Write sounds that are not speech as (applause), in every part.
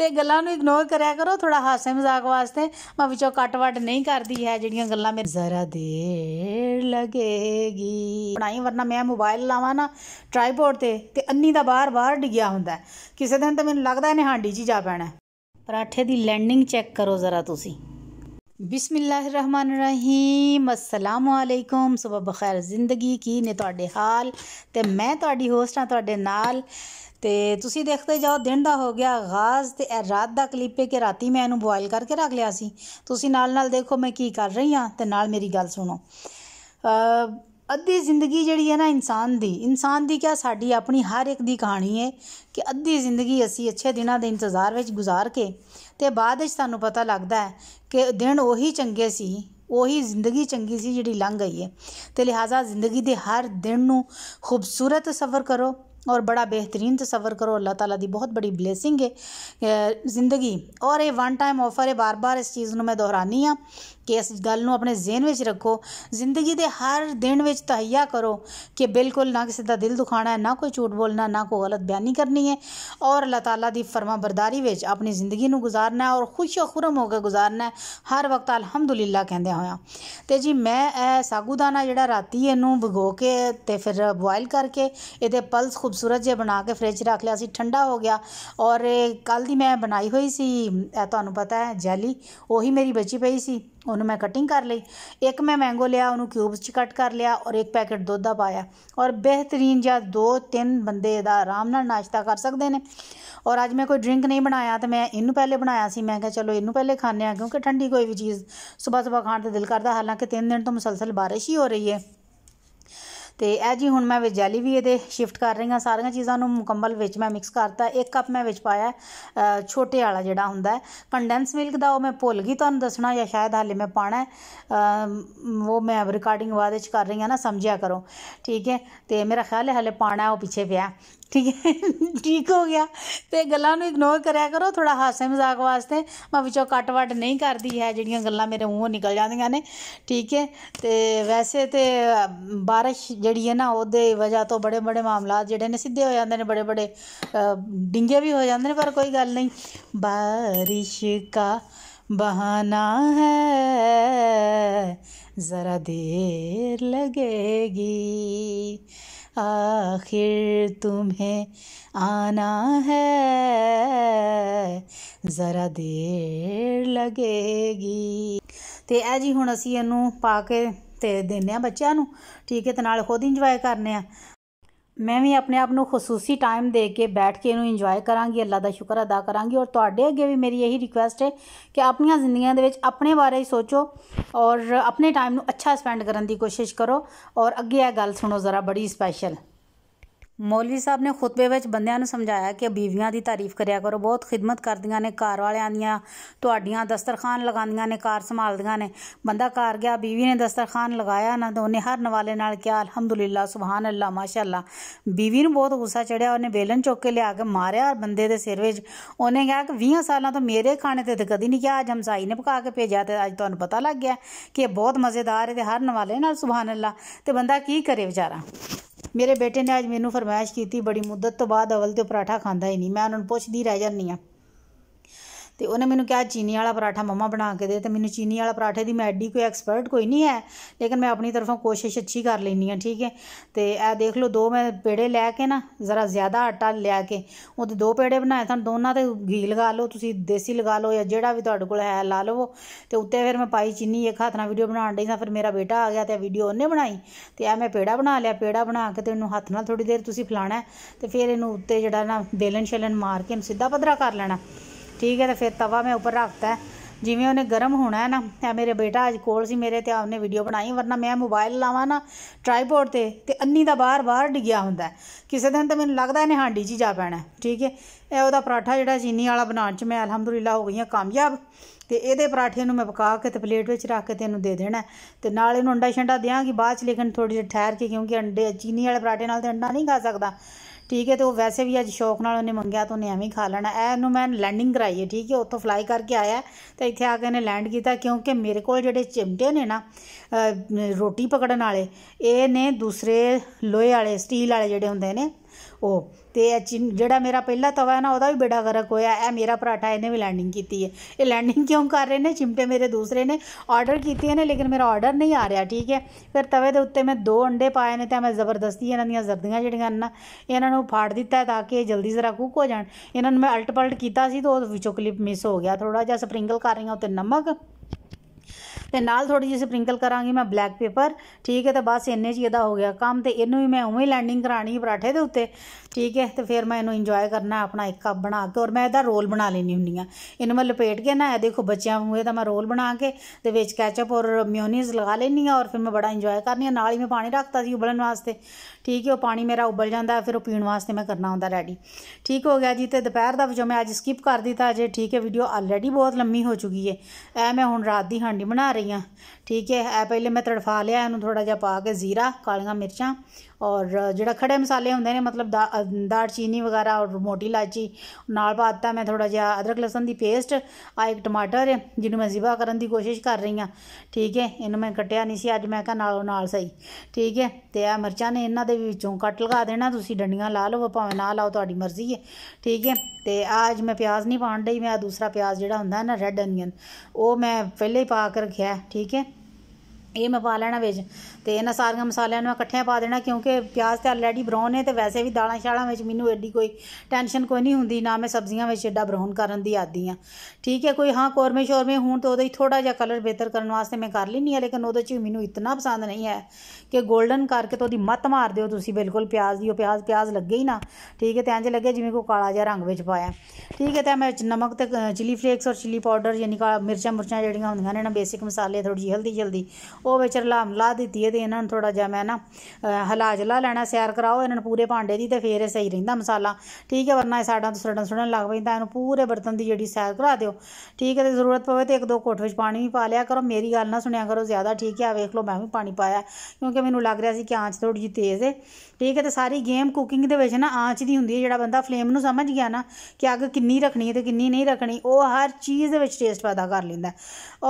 ਤੇ ਗੱਲਾਂ ਨੂੰ ਇਗਨੋਰ ਕਰਿਆ ਕਰੋ ਥੋੜਾ ਹਾਸੇ ਮਜ਼ਾਕ ਵਾਸਤੇ ਮੈਂ ਵਿੱਚੋਂ ਕੱਟ-ਵੱਟ ਨਹੀਂ ਕਰਦੀ ਹੈ ਜਿਹੜੀਆਂ ਗੱਲਾਂ ਮੇਰੇ ਜ਼ਰਾ ਦੇਰ ਲੱਗੇਗੀ ਨਹੀਂ ਵਰਨਾ ਮੈਂ ਮੋਬਾਈਲ ਲਾਵਾਂ ਨਾ ਟ੍ਰਾਈਪੋਡ ਤੇ ਤੇ ਅੰਨੀ ਦਾ ਬਾਰ-ਬਾਰ ਡਿੱਗਿਆ ਹੁੰਦਾ ਕਿਸੇ ਦਿਨ ਤਾਂ ਮੈਨੂੰ ਲੱਗਦਾ ਇਹਨੇ ਹਾਂਡੀ 'ਚ ਹੀ ਜਾ ਪੈਣਾ ਪਰਾਠੇ ਦੀ ਲੈਂਡਿੰਗ ਚੈੱਕ ਕਰੋ ਜ਼ਰਾ ਤੁਸੀਂ ਬਿਸਮਿਲ੍ਲਾਹਿਰਰਹਿਮਾਨਿਰਰਹੀਮ ਅਸਲਾਮੁ ਅਲੈਕੁਮ ਸਵੇਰ ਬਖੈਰ ਜ਼ਿੰਦਗੀ ਕੀ ਨੇ ਤੁਹਾਡੇ ਹਾਲ ਤੇ ਮੈਂ ਤੁਹਾਡੀ ਹੋਸਟ ਹਾਂ ਤੁਹਾਡੇ ਨਾਲ ਤੇ ਤੁਸੀਂ ਦੇਖਦੇ ਜਾਓ ਦਿਨ ਦਾ ਹੋ ਗਿਆ ਆਗਾਜ਼ ਤੇ ਇਹ ਰਾਤ ਦਾ ਕਲਿੱਪ ਹੈ ਕਿ ਰਾਤੀ ਮੈਂ ਇਹਨੂੰ ਬੋਇਲ ਕਰਕੇ ਰੱਖ ਲਿਆ ਸੀ ਤੁਸੀਂ ਨਾਲ ਨਾਲ ਦੇਖੋ ਮੈਂ ਕੀ ਕਰ ਰਹੀ ਹਾਂ ਤੇ ਨਾਲ ਮੇਰੀ ਗੱਲ ਸੁਣੋ ਅੱਧੀ ਜ਼ਿੰਦਗੀ ਜਿਹੜੀ ਹੈ ਨਾ ਇਨਸਾਨ ਦੀ ਇਨਸਾਨ ਦੀ ਕਿਆ ਸਾਡੀ ਆਪਣੀ ਹਰ ਇੱਕ ਦੀ ਕਹਾਣੀ ਹੈ ਕਿ ਅੱਧੀ ਜ਼ਿੰਦਗੀ ਅਸੀਂ ਅੱਛੇ ਦਿਨਾਂ ਦੇ ਇੰਤਜ਼ਾਰ ਵਿੱਚ ਗੁਜ਼ਾਰ ਕੇ ਤੇ ਬਾਅਦ ਵਿੱਚ ਸਾਨੂੰ ਪਤਾ ਲੱਗਦਾ ਹੈ ਕਿ ਦਿਨ ਉਹੀ ਚੰਗੇ ਸੀ ਉਹੀ ਜ਼ਿੰਦਗੀ ਚੰਗੀ ਸੀ ਜਿਹੜੀ ਲੰਘ ਗਈ ਹੈ ਤੇ ਲਿਹਾਜ਼ਾ ਜ਼ਿੰਦਗੀ ਦੇ ਹਰ ਦਿਨ ਨੂੰ ਖੂਬਸੂਰਤ ਸਫ਼ਰ ਕਰੋ ਔਰ ਬੜਾ ਬਿਹਤਰੀਨ ਤਸਵਰ ਕਰੋ ਅੱਲਾਹ ਤਾਲਾ ਦੀ ਬਹੁਤ ਬੜੀ ਬਲੇਸਿੰਗ ਹੈ ਜ਼ਿੰਦਗੀ ਔਰ ਇਹ ਵਨ ਟਾਈਮ ਆਫਰ ਹੈ ਬਾਰ-ਬਾਰ ਇਸ ਚੀਜ਼ ਨੂੰ ਮੈਂ ਦੁਹਰਾਨੀ ਆ इस गल अपने जेहन में रखो जिंदगी हर दिन तहैया करो कि बिल्कुल ना किसी का दिल दुखाना है ना कोई झूठ बोलना ना कोई गलत बयानी करनी है और अल्लाह तला की फर्मा बरदारी अपनी जिंदगी गुजारना है और खुश और खुरम होकर गुजारना है हर वक्त अलहमदुल्ला कहद हो जी मैं सागूदाना जरा राती इनू भगो के तो फिर बोयल करके ये पल्स खूबसूरत जे बना के फ्रिज रख लिया ठंडा हो गया और कल की मैं बनाई हुई सी तो पता है जैली उ मेरी बची पई सी ਉਹਨੂੰ ਮੈਂ ਕਟਿੰਗ ਕਰ ਲਈ ਇੱਕ ਮੈਂ ਮੈਂਗੋ ਲਿਆ ਉਹਨੂੰ ਕਿਊਬਸ 'ਚ ਕੱਟ ਕਰ ਲਿਆ ਔਰ ਇੱਕ ਪੈਕੇਟ ਦੁੱਧ ਦਾ ਪਾਇਆ ਔਰ ਬਿਹਤਰੀਨ ਜਿਹਾ ਦੋ ਤਿੰਨ ਬੰਦੇ ਦਾ ਆਰਾਮ ਨਾਲ ਨਾਸ਼ਤਾ ਕਰ ਸਕਦੇ ਨੇ ਔਰ ਅੱਜ ਮੈਂ ਕੋਈ ਡਰਿੰਕ ਨਹੀਂ ਬਣਾਇਆ ਤੇ ਮੈਂ ਇਹਨੂੰ ਪਹਿਲੇ ਬਣਾਇਆ ਸੀ ਮੈਂ ਕਿਹਾ ਚਲੋ ਇਹਨੂੰ ਪਹਿਲੇ ਖਾਣੇ ਆ ਕਿਉਂਕਿ ਠੰਡੀ ਕੋਈ ਵੀ ਚੀਜ਼ ਸਵੇਰ ਸਵੇਰ ਖਾਣ ਤੇ ਦਿਲ ਕਰਦਾ ਹਾਲਾਂਕਿ ਤਿੰਨ ਦਿਨ ਤੋਂ ਮੁਸਲਸਲ بارش ਹੀ ਹੋ ਰਹੀ ਹੈ ਤੇ ਇਹ ਜੀ ਹੁਣ ਮੈਂ ਵਿਜੈਲੀ ਵੀ ਇਹਦੇ ਸ਼ਿਫਟ ਕਰ ਰਹੀ ਹਾਂ ਸਾਰੀਆਂ ਚੀਜ਼ਾਂ ਨੂੰ ਮੁਕੰਮਲ ਵਿੱਚ ਮੈਂ ਮਿਕਸ ਕਰਤਾ ਇੱਕ ਕੱਪ ਮੈਂ ਵਿੱਚ ਪਾਇਆ ਛੋਟੇ ਵਾਲਾ ਜਿਹੜਾ ਹੁੰਦਾ ਹੈ ਕੰਡੈਂਸ ਮਿਲਕ ਦਾ ਉਹ ਮੈਂ ਭੁੱਲ ਗਈ ਤੁਹਾਨੂੰ ਦੱਸਣਾ ਜਾਂ ਸ਼ਾਇਦ ਹਾਲੇ ਮੈਂ ਪਾਣਾ ਉਹ ਮੈਂ ਰਿਕਾਰਡਿੰਗ ਬਾਅਦ ਵਿੱਚ ਕਰ ਰਹੀ ਹਾਂ ਨਾ ਸਮਝਿਆ ਕਰੋ ਠੀਕ ਹੈ ਤੇ ਮੇਰਾ ਖਿਆਲ ਹੈ ਹਾਲੇ ਪਾਣਾ ਉਹ ਪਿੱਛੇ ਪਿਆ ठीक है (laughs) ठीक हो गया तो गलों में इग्नोर कराया करो थोड़ा हादसे मजाक वास्ते मैं बिचों कट वट नहीं करती है जड़िया गल् मेरे मूँह निकल जाने ठीक है तो वैसे तो बारिश जी है ना वो वजह तो बड़े बड़े मामला जोड़े ने सीधे हो जाते हैं बड़े बड़े डीगे भी हो जाते हैं पर कोई गल नहीं बारिश का बहाना है जरा देर लगेगी आखिर तुम्हें आना है ਜ਼ਰਾ ਦੇਰ ਲੱਗੇਗੀ ਤੇ ਐ ਜੀ ਹੁਣ ਅਸੀਂ ਇਹਨੂੰ ਪਾ ਕੇ ਤੇ ਦਿੰਨੇ ਆ ਬੱਚਿਆਂ ਨੂੰ ਠੀਕ ਹੈ ਤੇ ਨਾਲ ਖੁਦ ਇੰਜੋਏ ਕਰਨੇ ਆ ਮੈਂ ਵੀ ਆਪਣੇ ਆਪ ਨੂੰ ਖਸੂਸੀ ਟਾਈਮ ਦੇ ਕੇ ਬੈਠ ਕੇ ਇਹਨੂੰ ਇੰਜੋਏ ਕਰਾਂਗੀ ਅੱਲਾ ਦਾ ਸ਼ੁਕਰ ਅਦਾ ਕਰਾਂਗੀ ਔਰ ਤੁਹਾਡੇ ਅੱਗੇ ਵੀ ਮੇਰੀ ਇਹੀ ਰਿਕੁਐਸਟ ਹੈ ਕਿ ਆਪਣੀਆਂ ਜ਼ਿੰਦਗੀਆਂ ਦੇ ਵਿੱਚ ਆਪਣੇ ਬਾਰੇ ਹੀ ਸੋਚੋ ਔਰ ਆਪਣੇ ਟਾਈਮ ਨੂੰ ਅੱਛਾ ਸਪੈਂਡ ਕਰਨ ਦੀ ਕੋਸ਼ਿਸ਼ ਕਰੋ ਔਰ ਅੱਗੇ ਇਹ ਗੱਲ ਸੁਣੋ ਜ਼ਰਾ ਬੜੀ ਸਪੈਸ਼ਲ ਮੌਲਵੀ ਸਾਹਿਬ ਨੇ ਖੁਤਬੇ ਵਿੱਚ ਬੰਦਿਆਂ ਨੂੰ ਸਮਝਾਇਆ ਕਿ ਬੀਵੀਆਂ ਦੀ ਤਾਰੀਫ ਕਰਿਆ ਕਰੋ ਬਹੁਤ ਖਿਦਮਤ ਕਰਦੀਆਂ ਨੇ ਘਰ ਵਾਲਿਆਂ ਦੀਆਂ ਤੁਹਾਡੀਆਂ ਦਸਤਰਖਾਨ ਲਗਾਉਂਦੀਆਂ ਨੇ ਘਰ ਸੰਭਾਲਦੀਆਂ ਨੇ ਬੰਦਾ ਘਰ ਗਿਆ ਬੀਵੀ ਨੇ ਦਸਤਰਖਾਨ ਲਗਾਇਆ ਨਾ ਤਾਂ ਉਹਨੇ ਹਰ ਨਵਾਲੇ ਨਾਲ ਕਿਹਾ ਅਲਹਮਦੁਲਿਲਾ ਸੁਭਾਨ ਅੱਲਾ ਮਾਸ਼ਾਅੱਲਾ ਬੀਵੀ ਨੂੰ ਬਹੁਤ ਗੁੱਸਾ ਚੜਿਆ ਉਹਨੇ ਵੇਲਣ ਚੁੱਕ ਕੇ ਲਿਆ ਕੇ ਮਾਰਿਆ ਬੰਦੇ ਦੇ ਸਿਰ ਵਿੱਚ ਉਹਨੇ ਕਿਹਾ ਕਿ 20 ਸਾਲਾਂ ਤੋਂ ਮੇਰੇ ਖਾਣੇ ਤੇ ਕਦੀ ਨਹੀਂ ਕਿਹਾ ਅੱਜ ਹਮਸਾਈ ਨੇ ਪਕਾ ਕੇ ਭੇਜਿਆ ਤੇ ਅੱਜ ਤੁਹਾਨੂੰ ਪਤਾ ਲੱਗ ਗਿਆ ਕਿ ਇਹ ਬਹੁਤ ਮਜ਼ੇਦਾਰ ਹੈ ਤੇ ਹਰ ਨਵਾਲੇ ਨਾਲ ਸੁਭਾਨ ਅੱਲਾ ਤੇ ਬੰਦਾ ਕੀ ਕਰੇ ਵਿਚਾਰਾ ਮੇਰੇ ਬੇਟੇ ਨੇ ਅੱਜ ਮੈਨੂੰ ਫਰਮਾਇਸ਼ ਕੀਤੀ ਬੜੀ ਮੁੱਦਤ ਤੋਂ ਬਾਅਦ ਅਵਲ ਤੇ ਪਰਾਠਾ ਖਾਂਦਾ ਹੀ ਨਹੀਂ ਮੈਂ ਉਹਨਾਂ ਨੂੰ ਪੁੱਛਦੀ ਰਹਿ ਜਾਂਦੀ ਆ ਤੇ ਉਹਨੇ ਮੈਨੂੰ ਕਿਹਾ ਚੀਨੀ ਵਾਲਾ ਪਰਾਠਾ ਮਮਾ ਬਣਾ ਕੇ ਦੇ ਤੇ ਮੈਨੂੰ ਚੀਨੀ ਵਾਲਾ ਪਰਾਠੇ ਦੀ ਮੈਂ ਐਡੀ ਕੋਈ ਐਕਸਪਰਟ ਕੋਈ ਨਹੀਂ ਹੈ ਲੇਕਿਨ ਮੈਂ ਆਪਣੀ ਤਰਫੋਂ ਕੋਸ਼ਿਸ਼ ਅੱਛੀ ਕਰ ਲੈਣੀ ਆ ਠੀਕ ਹੈ ਤੇ ਇਹ ਦੇਖ ਲਓ ਦੋ ਮੈਂ ਪੇੜੇ ਲੈ ਕੇ ਨਾ ਜ਼ਰਾ ਜ਼ਿਆਦਾ ਆਟਾ ਲਿਆ ਕੇ ਉਹਦੇ ਦੋ ਪੇੜੇ ਬਣਾਏ ਤਾਂ ਦੋਨਾਂ ਤੇ ਘੀ ਲਗਾ ਲਓ ਤੁਸੀਂ ਦੇਸੀ ਲਗਾ ਲਓ ਜਾਂ ਜਿਹੜਾ ਵੀ ਤੁਹਾਡੇ ਕੋਲ ਹੈ ਲਾ ਲਵੋ ਤੇ ਉੱਤੇ ਫਿਰ ਮੈਂ ਪਾਈ ਚੀਨੀ ਇੱਕ ਹੱਥ ਨਾਲ ਵੀਡੀਓ ਬਣਾਉਣ ਲਈ ਤਾਂ ਫਿਰ ਮੇਰਾ ਬੇਟਾ ਆ ਗਿਆ ਤੇ ਵੀਡੀਓ ਉਹਨੇ ਬਣਾਈ ਤੇ ਇਹ ਮੈਂ ਪੇੜਾ ਬਣਾ ਲਿਆ ਪੇੜਾ ਬਣਾ ਕੇ ਤੇ ਇਹਨੂੰ ਹੱਥ ਨਾਲ ਥੋੜੀ ਦੇਰ ਤੁਸੀਂ ਫਲਾਣਾ ਤੇ ਫਿਰ ਇਹਨੂੰ ਉੱਤੇ ਜਿਹੜਾ ਨਾ ਬੇਲਨ ਸ਼ੇਲਨ ਮਾਰ ਕੇ ਇਹਨੂੰ ਸਿੱਧਾ ਪਧਰਾ ਕਰ ਲੈਣਾ ਠੀਕ ਹੈ ਤੇ ਫਿਰ ਤਵਾ ਮੈਂ ਉੱਪਰ ਰੱਖਤਾ ਜਿਵੇਂ ਉਹਨੇ ਗਰਮ ਹੋਣਾ ਹੈ ਨਾ ਐ ਮੇਰੇ ਬੇਟਾ ਅੱਜ ਕੋਲ ਸੀ ਮੇਰੇ ਤੇ ਆਪਨੇ ਵੀਡੀਓ ਬਣਾਈ ਵਰਨਾ ਮੈਂ ਮੋਬਾਈਲ ਲਾਵਾਂ ਨਾ ਟ੍ਰਾਈਪੋਡ ਤੇ ਤੇ ਅੰਨੀ ਦਾ ਬਾਹਰ-ਬਾਹਰ ਡਿੱਗਿਆ ਹੁੰਦਾ ਕਿਸੇ ਦਿਨ ਤਾਂ ਮੈਨੂੰ ਲੱਗਦਾ ਇਹਨੇ ਹਾਂਡੀ 'ਚ ਜਾ ਪੈਣਾ ਠੀਕ ਹੈ ਇਹ ਉਹਦਾ ਪਰਾਠਾ ਜਿਹੜਾ ਚੀਨੀ ਵਾਲਾ ਬਣਾਉਣ 'ਚ ਮੈਂ ਅਲਹਮਦੁਲਿਲਾ ਹੋ ਗਈ ਹਾਂ ਕਾਮਯਾਬ ਤੇ ਇਹਦੇ ਪਰਾਠੇ ਨੂੰ ਮੈਂ ਪਕਾ ਕੇ ਤੇ ਪਲੇਟ ਵਿੱਚ ਰੱਖ ਕੇ ਤੈਨੂੰ ਦੇ ਦੇਣਾ ਤੇ ਨਾਲ ਇਹਨੂੰ ਅੰਡਾ ਛੰਡਾ ਦਿਆਂਗੀ ਬਾਅਦ 'ਚ ਲੇਕਿਨ ਥੋੜੀ ਜਿਹੀ ਠਹਿਰ ਕੇ ਕਿਉਂਕਿ ਅੰਡੇ ਚੀਨੀ ਵਾਲੇ ਪਰਾਠੇ ਨਾਲ ਤੇ ਅੰਡਾ ਨਹੀਂ ਖਾ ਸਕਦਾ ਠੀਕ ਹੈ ਤੇ ਉਹ ਵੈਸੇ ਵੀ ਅੱਜ ਸ਼ੌਕ ਨਾਲ ਉਹਨੇ ਮੰਗਿਆ ਤਾਂ ਨੇ ਐਵੇਂ ਖਾ ਲੈਣਾ ਐ ਨੂੰ ਮੈਂ ਲੈਂਡਿੰਗ ਕਰਾਈ ਹੈ ਠੀਕ ਹੈ ਉੱਥੋਂ ਫਲਾਈ ਕਰਕੇ ਆਇਆ ਤੇ ਇੱਥੇ ਆ ਕੇ ਨੇ ਲੈਂਡ ਕੀਤਾ ਕਿਉਂਕਿ ਮੇਰੇ ਕੋਲ ਜਿਹੜੇ ਚਿਮਟੇ ਨੇ ਨਾ ਰੋਟੀ ਪਕੜਨ ਵਾਲੇ ਇਹ ਨੇ ਦੂਸਰੇ ਲੋਹੇ ਵਾਲੇ ਸਟੀਲ ਵਾਲੇ ਜਿਹੜੇ ਹੁੰਦੇ ਨੇ ਉਹ ਤੇ ਇਹ ਜਿਹੜਾ ਮੇਰਾ ਪਹਿਲਾ ਤਵਾ ਹੈ ਨਾ ਉਹਦਾ ਵੀ ਬੇੜਾ ਗਰਕ ਹੋਇਆ ਇਹ ਮੇਰਾ ਪਰਾਠਾ ਇਹਨੇ ਵੀ ਲੈਂਡਿੰਗ ਕੀਤੀ ਹੈ ਇਹ ਲੈਂਡਿੰਗ ਕਿਉਂ ਕਰ ਰਹੇ ਨੇ ਚਿਮਟੇ ਮੇਰੇ ਦੂਸਰੇ ਨੇ ਆਰਡਰ ਕੀਤੇ ਨੇ ਲੇਕਿਨ ਮੇਰਾ ਆਰਡਰ ਨਹੀਂ ਆ ਰਿਹਾ ਠੀਕ ਹੈ ਫਿਰ ਤਵੇ ਦੇ ਉੱਤੇ ਮੈਂ ਦੋ ਅੰਡੇ ਪਾਏ ਨੇ ਤੇ ਮੈਂ ਜ਼ਬਰਦਸਤੀ ਇਹਨਾਂ ਦੀਆਂ ਜ਼ਰਦੀਆਂ ਜਿਹੜੀਆਂ ਨਾ ਇਹਨਾਂ ਨੂੰ ਫਾੜ ਦਿੱਤਾ ਤਾਂ ਕਿ ਇਹ ਜਲਦੀ ਜ਼ਰਾ ਕੁੱਕ ਹੋ ਜਾਣ ਇਹਨਾਂ ਨੂੰ ਮੈਂ ਅਲਟ ਪਲਟ ਕੀਤਾ ਸੀ ਤਾਂ ਉਹ ਵਿੱਚੋਂ ਕਲਿੱਪ ਮਿਸ ਹੋ ਗਿਆ ਥੋੜਾ ਜਿਹਾ ਸਪ੍ਰਿੰਕਲ ਕਰ ਰਹੀ ਹਾਂ ਉੱਤੇ ਨਮਕ ਤੇ ਨਾਲ ਥੋੜੀ ਜਿਹੀ ਸਪ੍ਰਿੰਕਲ ਕਰਾਂਗੀ ਮੈਂ ਬਲੈਕ ਪੇਪਰ ਠੀਕ ਹੈ ਤਾਂ ਬਸ ਇੰਨੇ ਜੀ ਇਹਦਾ ਹੋ ਗਿਆ ਕੰਮ ਤੇ ਇਹਨੂੰ ਵੀ ਮੈਂ ਉਵੇਂ ਲੈਂਡਿੰਗ ਕਰਾਣੀ ਪਰਾਠੇ ਦੇ ਉੱਤੇ ਠੀਕ ਹੈ ਤੇ ਫਿਰ ਮੈਂ ਇਹਨੂੰ ਇੰਜੋਏ ਕਰਨਾ ਆਪਣਾ ਇੱਕ ਕੱਪ ਬਣਾ ਕੇ ਔਰ ਮੈਂ ਇਹਦਾ ਰੋਲ ਬਣਾ ਲੈਣੀ ਹੁੰਦੀ ਆ ਇਹਨੂੰ ਮੈਂ ਲਪੇਟ ਕੇ ਨਾ ਇਹ ਦੇਖੋ ਬੱਚਿਆਂ ਨੂੰ ਇਹਦਾ ਮੈਂ ਰੋਲ ਬਣਾ ਕੇ ਤੇ ਵਿੱਚ ਕੈਚਅਪ ਔਰ ਮਿਓਨੀਜ਼ ਲਗਾ ਲੈਣੀ ਆ ਔਰ ਫਿਰ ਮੈਂ ਬੜਾ ਇੰਜੋਏ ਕਰਨੀ ਆ ਨਾਲ ਹੀ ਮੈਂ ਪਾਣੀ ਰੱਖਤਾ ਸੀ ਉਬਲਣ ਵਾਸਤੇ ਠੀਕ ਹੈ ਉਹ ਪਾਣੀ ਮੇਰਾ ਉਬਲ ਜਾਂਦਾ ਫਿਰ ਉਹ ਪੀਣ ਵਾਸਤੇ ਮੈਂ ਕਰਨਾ ਹੁੰਦਾ ਰੈਡੀ ਠੀਕ ਹੋ ਗਿਆ ਜੀ ਤੇ ਦੁਪਹਿਰ ਦਾ ਜੋ ਮੈਂ ਅੱਜ ਸਕਿਪ ਕਰ ਦਿੱਤਾ ਜੇ ਠੀਕ ਹੈ ਵੀਡੀਓ ਆਲਰੇਡੀ ਬਹੁਤ ਲੰਮੀ ਹੋ ਚੁੱਕੀ ਹੈ ਐ ਮੈਂ ਹੁਣ ਰਾਤ ਦੀ ਹਾਂਡੀ ਬਣਾ ਰਹੀ ਆ ਠੀਕ ਹੈ ਇਹ ਪਹਿਲੇ ਮੈਂ ਤੜਫਾ ਲਿਆ ਇਹਨੂੰ ਥੋੜਾ ਜਿਹਾ ਪਾ ਕੇ ਜ਼ੀਰਾ ਕਾਲੀਆਂ ਮਿਰਚਾਂ ਔਰ ਜਿਹੜਾ ਖੜੇ ਮਸਾਲੇ ਹੁੰਦੇ ਨੇ ਮਤਲਬ ਚੀਨੀ ਵਗੈਰਾ ਔਰ ਮੋਟੀ ਲਾਚੀ ਨਾਲ ਪਾਤਾ ਮੈਂ ਥੋੜਾ ਜਿਹਾ ਅਦਰਕ ਲਸਣ ਦੀ ਪੇਸਟ ਆ ਇੱਕ ਟਮਾਟਰ ਜਿਹਨੂੰ ਮੈਂ ਜ਼ਿਬਾ ਕਰਨ ਦੀ ਕੋਸ਼ਿਸ਼ ਕਰ ਰਹੀ ਹਾਂ ਠੀਕ ਹੈ ਇਹਨੂੰ ਮੈਂ ਕੱਟਿਆ ਨਹੀਂ ਸੀ ਅੱਜ ਮੈਂ ਕਹਾਂ ਨਾਲੋਂ ਨਾਲ ਸਹੀ ਠੀਕ ਹੈ ਤੇ ਆ ਮਿਰਚਾਂ ਨੇ ਇਹਨਾਂ ਦੇ ਵਿੱਚੋਂ ਕੱਟ ਲਗਾ ਦੇਣਾ ਤੁਸੀਂ ਡੰਡੀਆਂ ਲਾ ਲਓ ਭਾਵੇਂ ਨਾ ਲਾਓ ਤੁਹਾਡੀ ਮਰਜ਼ੀ ਹੈ ਠੀਕ ਹੈ ਤੇ ਅੱਜ ਮੈਂ ਪਿਆਜ਼ ਨਹੀਂ ਪਾਣ ਡਈ ਮੈਂ ਆ ਦੂਸਰਾ ਪਿਆਜ਼ ਜਿਹੜਾ ਹੁੰਦਾ ਨਾ ਰੈੱਡ ਅਨੀਅਨ ਉਹ ਮੈਂ ਪਹਿਲੇ ਹੀ ਪਾ ਕੇ ਰੱਖਿਆ ਠੀਕ ਹੈ ਇਹ ਮੈਂ ਪਾ ਲੈਣਾ ਵਿੱਚ ਤੇ ਇਹਨਾਂ ਸਾਰੀਆਂ ਮਸਾਲਿਆਂ ਨੂੰ ਇਕੱਠਿਆਂ ਪਾ ਦੇਣਾ ਕਿਉਂਕਿ ਪਿਆਜ਼ ਤੇ ਆਲਰੇਡੀ ਬ੍ਰਾਊਨ ਨੇ ਤੇ ਵੈਸੇ ਵੀ ਦਾਲਾਂ ਛਾਲਾਂ ਵਿੱਚ ਮੈਨੂੰ ਐਡੀ ਕੋਈ ਟੈਨਸ਼ਨ ਕੋਈ ਨਹੀਂ ਹੁੰਦੀ ਨਾ ਮੈਂ ਸਬਜ਼ੀਆਂ ਵਿੱਚ ਐਡਾ ਬ੍ਰਾਊਨ ਕਰਨ ਦੀ ਆਦੀ ਆ ਠੀਕ ਹੈ ਕੋਈ ਹਾਂ ਕੋਰਮੇ ਸ਼ੋਰਮੇ ਹੁਣ ਤਾਂ ਉਹਦੇ ਹੀ ਥੋੜਾ ਜਿਹਾ ਕਲਰ ਬਿਹਤਰ ਕਰਨ ਵਾਸਤੇ ਮੈਂ ਕਰ ਲੈਣੀ ਆ ਲੇਕਿਨ ਉਹਦੇ ਚ ਮੈਨੂੰ ਇਤਨਾ ਪਸੰਦ ਨਹੀਂ ਹੈ ਕਿ 골ਡਨ ਕਰਕੇ ਤਾਂ ਉਹਦੀ ਮੱਤ ਮਾਰ ਦਿਓ ਤੁਸੀਂ ਬਿਲਕੁਲ ਪਿਆਜ਼ ਦੀ ਉਹ ਪਿਆਜ਼ ਪਿਆਜ਼ ਲੱਗੇ ਹੀ ਨਾ ਠੀਕ ਹੈ ਤੇ ਇੰਜ ਲੱਗੇ ਜਿਵੇਂ ਕੋ ਕਾਲਾ ਜਿਹਾ ਰੰਗ ਵਿੱਚ ਪਾਇਆ ਠੀਕ ਹੈ ਤਾਂ ਮੈਂ ਨਮਕ ਤੇ ਚਿਲੀ ਫਲੇਕਸ ਔਰ ਚਿਲੀ ਪਾਊਡਰ ਯਾਨੀ ਕਾ ਮਿਰਚਾਂ ਮੁਰਚਾਂ ਜਿਹੜੀਆਂ ਹੁੰਦੀਆਂ ਨੇ ਨਾ ਬੇਸਿਕ ਮਸਾਲੇ ਥੋੜੀ ਜਿਹੀ ਹਲਦੀ ਜਲਦੀ ਉਹ ਵਿੱਚ ਲਾ ਲਾ ਦਿੱਤੀ ਇਹਦੇ ਇਹਨਾਂ ਨੂੰ ਥੋੜਾ ਜਿਹਾ ਮੈਂ ਨਾ ਹਲਾ ਜਲਾ ਲੈਣਾ ਸਿਆਰ ਕਰਾਓ ਇਹਨਾਂ ਨੂੰ ਪੂਰੇ ਭਾਂਡੇ ਦੀ ਤੇ ਫੇਰ ਇਹ ਸਹੀ ਰਹਿੰਦਾ ਮਸਾਲਾ ਠੀਕ ਹੈ ਵਰਨਾ ਇਹ ਸਾਡਾ ਤੋਂ ਸੜਨ ਸੜਨ ਲੱਗ ਪੈਂਦਾ ਇਹਨੂੰ ਪੂਰੇ ਬਰਤਨ ਦੀ ਜਿਹੜੀ ਸੈਰ ਕਰਾ ਦਿਓ ਠੀਕ ਹੈ ਤੇ ਜ਼ਰੂਰਤ ਪਵੇ ਤੇ ਇੱਕ ਦੋ ਘੁੱਟ ਵਿੱਚ ਪਾਣੀ ਵੀ ਪਾ ਲਿਆ ਕਰੋ ਮੇਰੀ ਗੱਲ ਨਾ ਸੁਣਿਆ ਕਰੋ ਜ਼ਿਆਦਾ ਠੀਕ ਹੈ ਵੇਖ ਲਓ ਮੈਂ ਵੀ ਪਾਣੀ ਪਾਇਆ ਕਿਉਂਕਿ ਮੈਨੂੰ ਲੱਗ ਰਿਹਾ ਸੀ ਕਿ ਆਂਚ ਥੋੜੀ ਜਿਹੀ ਤੇਜ਼ ਹੈ ਠੀਕ ਹੈ ਤੇ ਸਾਰੀ ਗੇਮ ਕੁਕਿੰਗ ਦੇ ਵਿੱਚ ਨਾ ਆਂਚ ਦੀ ਹੁੰਦੀ ਹੈ ਜਿਹੜਾ ਬੰਦਾ ਫਲੇਮ ਨੂੰ ਸਮਝ ਗਿਆ ਨਾ ਕਿ ਅੱਗ ਕਿੰਨੀ ਰੱਖਣੀ ਹੈ ਤੇ ਕਿੰਨੀ ਨਹੀਂ ਰੱਖਣੀ ਉਹ ਹਰ ਚੀਜ਼ ਦੇ ਵਿੱਚ ਟੇਸਟ ਪਾਦਾ ਕਰ ਲੈਂਦਾ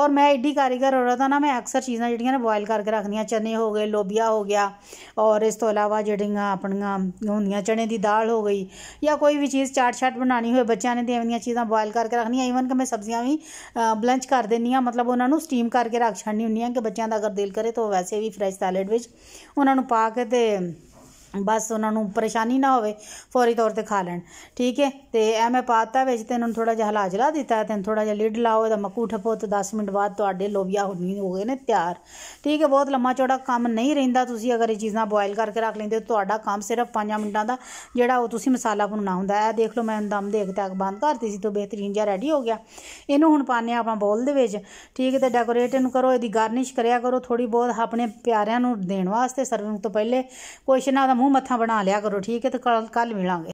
ਔਰ ਮੈਂ ਐਡੀ ਕਾਰੀਗਰ ਹੋ ਰਹਾ ਨਾ ਮੈਂ ਅਕਸਰ ਚੀਜ਼ਾਂ ਜਿਹੜੀਆਂ ਨੇ ਬੋਇਲ ਕਰਕੇ ਰੱਖਦੀਆਂ ਚਨੇ ਹੋ ਗਏ ਲੋਬੀਆ ਹੋ ਗਿਆ ਔਰ ਇਸ ਤੋਂ ਇਲਾਵਾ ਜਿਹੜੀਆਂ ਆਪਣੀਆਂ ਹੁੰਦੀਆਂ ਚਨੇ ਦੀ ਦਾਲ ਹੋ ਗਈ ਜਾਂ ਕੋਈ ਵੀ ਚੀਜ਼ ਚਾਟ ਛਾਟ ਬਣਾਣੀ ਹੋਵੇ ਬੱਚਿਆਂ ਨੇ ਦੇਵਨੀਆਂ ਚੀਜ਼ਾਂ ਬੋਇਲ ਕਰਕੇ ਰੱਖਣੀਆਂ ਇਵਨ ਕਿ ਮੈਂ ਸਬਜ਼ੀਆਂ ਵੀ ਬਲੰਚ ਕਰ ਦਿੰਨੀ ਆ ਮਤਲਬ ਉਹਨਾਂ ਨੂੰ ਸਟੀਮ ਕਰਕੇ ਰੱਖ ਛੱਡਣੀ ਹੁੰਦੀਆਂ ਕਿ ਬੱਚਿਆਂ ਦਾ ਅਗਰ ਦਿਲ ਕਰੇ ਤਾਂ ਵੈਸੇ ਵੀ ਫਰੈਸ਼ ਸੈਲਡ ਵਿੱਚ ਉਹਨਾਂ ਨੂੰ ਪਾ ਕੇ ਤੇ ਬਸ ਉਹਨਾਂ ਨੂੰ ਪਰੇਸ਼ਾਨੀ ਨਾ ਹੋਵੇ ਫੌਰੀ ਤੌਰ ਤੇ ਖਾ ਲੈਣ ਠੀਕ ਹੈ ਤੇ ਇਹ ਮੈਂ ਪਾਤਾ ਵਿੱਚ ਤੇ ਇਹਨੂੰ ਥੋੜਾ ਜਿਹਾ ਹਲਾਜਲਾ ਜਲਾ ਦਿੱਤਾ ਤੇ ਥੋੜਾ ਜਿਹਾ ਲਿਡ ਲਾਓ ਇਹਦਾ ਮੱਕੂ ਠਪੋ ਤੇ 10 ਮਿੰਟ ਬਾਅਦ ਤੁਹਾਡੇ ਲੋਬੀਆ ਹੁੰਨੀ ਹੋ ਗਏ ਨੇ ਤਿਆਰ ਠੀਕ ਹੈ ਬਹੁਤ ਲੰਮਾ ਚੌੜਾ ਕੰਮ ਨਹੀਂ ਰਹਿੰਦਾ ਤੁਸੀਂ ਅਗਰ ਇਹ ਚੀਜ਼ਾਂ ਬੋਇਲ ਕਰਕੇ ਰੱਖ ਲੈਂਦੇ ਹੋ ਤੁਹਾਡਾ ਕੰਮ ਸਿਰਫ 5 ਮਿੰਟਾਂ ਦਾ ਜਿਹੜਾ ਉਹ ਤੁਸੀਂ ਮਸਾਲਾ ਭੁੰਨਣਾ ਹੁੰਦਾ ਹੈ ਦੇਖ ਲਓ ਮੈਂ ਦਮ ਦੇਖ ਤੱਕ ਬੰਦ ਕਰਤੀ ਸੀ ਤੋਂ ਬਿਹਤਰੀਨ ਜਿਹਾ ਰੈਡੀ ਹੋ ਗਿਆ ਇਹਨੂੰ ਹੁਣ ਪਾਣੇ ਆਪਾਂ ਬੋਲ ਦੇ ਵਿੱਚ ਠੀਕ ਹੈ ਤੇ ਡੈਕੋਰੇਟ ਇਹਨੂੰ ਕਰੋ ਇਹਦੀ ਗਾਰਨਿਸ਼ ਕਰਿਆ ਕਰੋ ਥੋੜੀ ਬਹੁਤ ਆਪਣੇ ਪਿਆਰਿਆਂ ਨੂੰ ਦੇਣ ਵਾਸਤੇ ਸਰਵਿੰਗ ਤੋਂ ਪਹਿਲੇ ਕੁਛ ਨਾ ਮੂੰਹ ਮੱਥਾ ਬਣਾ ਲਿਆ ਕਰੋ ਠੀਕ ਹੈ ਤੇ ਕੱਲ ਕੱਲ ਮਿਲਾਂਗੇ